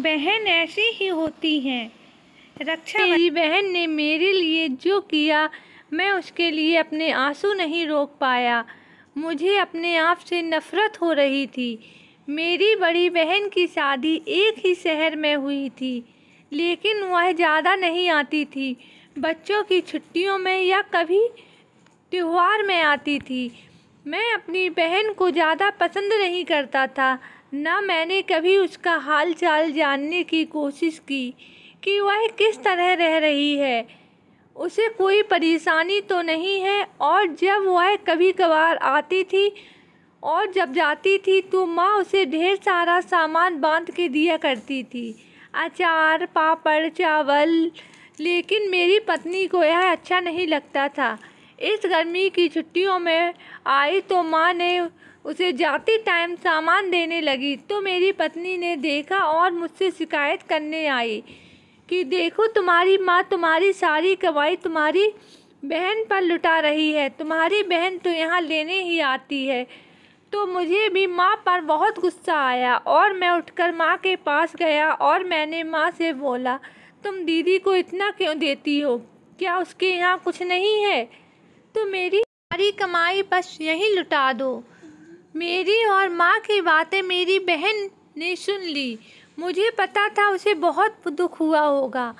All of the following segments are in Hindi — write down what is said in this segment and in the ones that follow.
बहन ऐसी ही होती हैं रक्षा मेरी बहन ने मेरे लिए जो किया मैं उसके लिए अपने आंसू नहीं रोक पाया मुझे अपने आप से नफ़रत हो रही थी मेरी बड़ी बहन की शादी एक ही शहर में हुई थी लेकिन वह ज़्यादा नहीं आती थी बच्चों की छुट्टियों में या कभी त्यौहार में आती थी मैं अपनी बहन को ज़्यादा पसंद नहीं करता था न मैंने कभी उसका हाल चाल जानने की कोशिश की कि वह किस तरह रह रही है उसे कोई परेशानी तो नहीं है और जब वह कभी कभार आती थी और जब जाती थी तो माँ उसे ढेर सारा सामान बांध के दिया करती थी अचार पापड़ चावल लेकिन मेरी पत्नी को यह अच्छा नहीं लगता था इस गर्मी की छुट्टियों में आई तो माँ ने उसे जाते टाइम सामान देने लगी तो मेरी पत्नी ने देखा और मुझसे शिकायत करने आई कि देखो तुम्हारी माँ तुम्हारी सारी कवाई तुम्हारी बहन पर लुटा रही है तुम्हारी बहन तो यहाँ लेने ही आती है तो मुझे भी माँ पर बहुत गुस्सा आया और मैं उठकर माँ के पास गया और मैंने माँ से बोला तुम दीदी को इतना क्यों देती हो क्या उसके यहाँ कुछ नहीं है तो मेरी सारी कमाई बस यहीं लुटा दो मेरी और माँ की बातें मेरी बहन ने सुन ली मुझे पता था उसे बहुत दुख हुआ होगा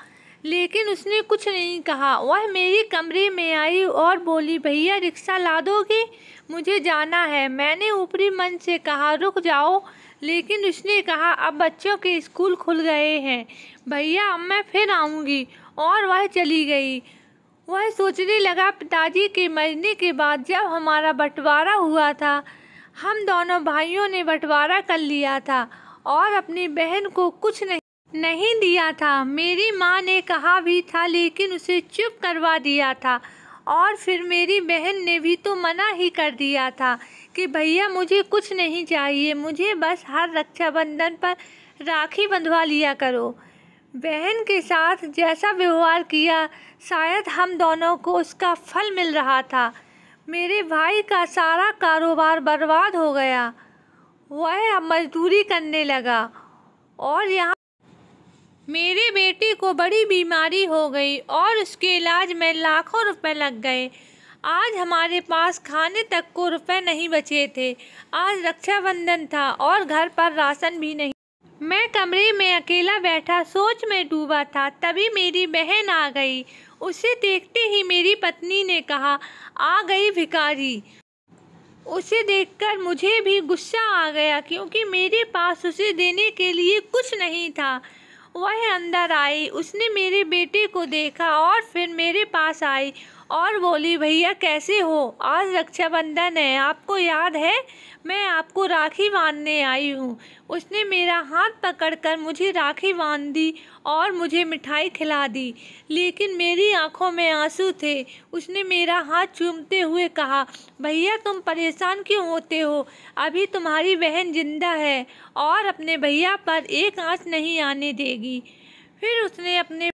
लेकिन उसने कुछ नहीं कहा वह मेरे कमरे में आई और बोली भैया रिक्शा ला दोगे मुझे जाना है मैंने ऊपरी मन से कहा रुक जाओ लेकिन उसने कहा अब बच्चों के स्कूल खुल गए हैं भैया अब मैं फिर आऊँगी और वह चली गई वह सोचने लगा पिताजी के मरने के बाद जब हमारा बंटवारा हुआ था हम दोनों भाइयों ने बंटवारा कर लिया था और अपनी बहन को कुछ नहीं नहीं दिया था मेरी माँ ने कहा भी था लेकिन उसे चुप करवा दिया था और फिर मेरी बहन ने भी तो मना ही कर दिया था कि भैया मुझे कुछ नहीं चाहिए मुझे बस हर रक्षाबंधन पर राखी बंधवा लिया करो बहन के साथ जैसा व्यवहार किया शायद हम दोनों को उसका फल मिल रहा था मेरे भाई का सारा कारोबार बर्बाद हो गया वह अब मजदूरी करने लगा और यहाँ मेरे बेटे को बड़ी बीमारी हो गई और उसके इलाज में लाखों रुपए लग गए आज हमारे पास खाने तक को रुपए नहीं बचे थे आज रक्षाबंधन था और घर पर राशन भी नहीं मैं कमरे में अकेला बैठा सोच में डूबा था तभी मेरी बहन आ गई उसे देखते ही मेरी पत्नी ने कहा आ गई भिकारी उसे देखकर मुझे भी गुस्सा आ गया क्योंकि मेरे पास उसे देने के लिए कुछ नहीं था वह अंदर आई उसने मेरे बेटे को देखा और फिर मेरे पास आई और बोली भैया कैसे हो आज रक्षाबंधन है आपको याद है मैं आपको राखी बांधने आई हूँ उसने मेरा हाथ पकड़कर मुझे राखी बांध दी और मुझे मिठाई खिला दी लेकिन मेरी आंखों में आंसू थे उसने मेरा हाथ चूमते हुए कहा भैया तुम परेशान क्यों होते हो अभी तुम्हारी बहन जिंदा है और अपने भैया पर एक आँच नहीं आने देगी फिर उसने अपने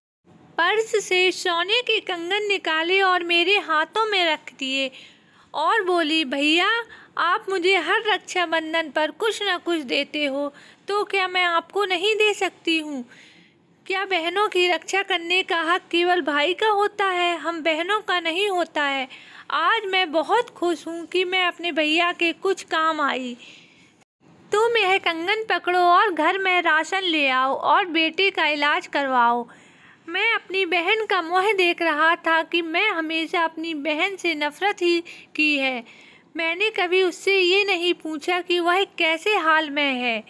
पर्स से सोने के कंगन निकाले और मेरे हाथों में रख दिए और बोली भैया आप मुझे हर रक्षाबंधन पर कुछ ना कुछ देते हो तो क्या मैं आपको नहीं दे सकती हूँ क्या बहनों की रक्षा करने का हक केवल भाई का होता है हम बहनों का नहीं होता है आज मैं बहुत खुश हूँ कि मैं अपने भैया के कुछ काम आई तुम यह कंगन पकड़ो और घर में राशन ले आओ और बेटे का इलाज करवाओ मैं अपनी बहन का मोह देख रहा था कि मैं हमेशा अपनी बहन से नफरत ही की है मैंने कभी उससे ये नहीं पूछा कि वह कैसे हाल में है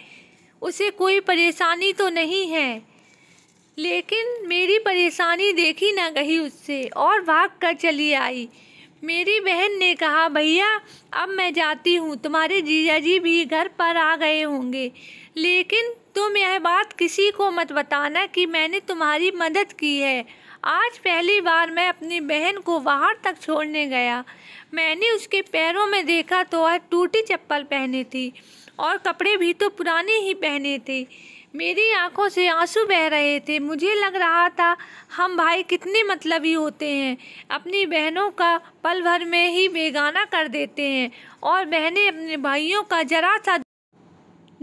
उसे कोई परेशानी तो नहीं है लेकिन मेरी परेशानी देखी ना गई उससे और भाग कर चली आई मेरी बहन ने कहा भैया अब मैं जाती हूँ तुम्हारे जीजा जी भी घर पर आ गए होंगे लेकिन तुम यह बात किसी को मत बताना कि मैंने तुम्हारी मदद की है आज पहली बार मैं अपनी बहन को बाहर तक छोड़ने गया मैंने उसके पैरों में देखा तो वह टूटी चप्पल पहनी थी और कपड़े भी तो पुराने ही पहने थे मेरी आंखों से आंसू बह रहे थे मुझे लग रहा था हम भाई कितने मतलबी होते हैं अपनी बहनों का पल भर में ही बेगाना कर देते हैं और बहनें अपने भाइयों का जरा सा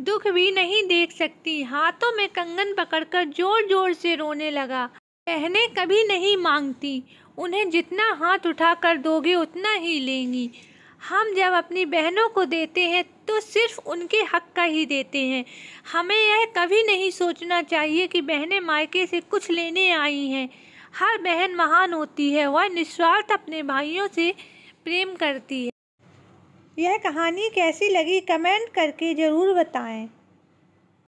दुख भी नहीं देख सकती हाथों में कंगन पकड़कर जोर जोर से रोने लगा कहने कभी नहीं मांगती उन्हें जितना हाथ उठा कर दोगे उतना ही लेंगी हम जब अपनी बहनों को देते हैं तो सिर्फ उनके हक का ही देते हैं हमें यह कभी नहीं सोचना चाहिए कि बहनें मायके से कुछ लेने आई हैं हर बहन महान होती है वह निस्वार्थ अपने भाइयों से प्रेम करती है यह कहानी कैसी लगी कमेंट करके ज़रूर बताएं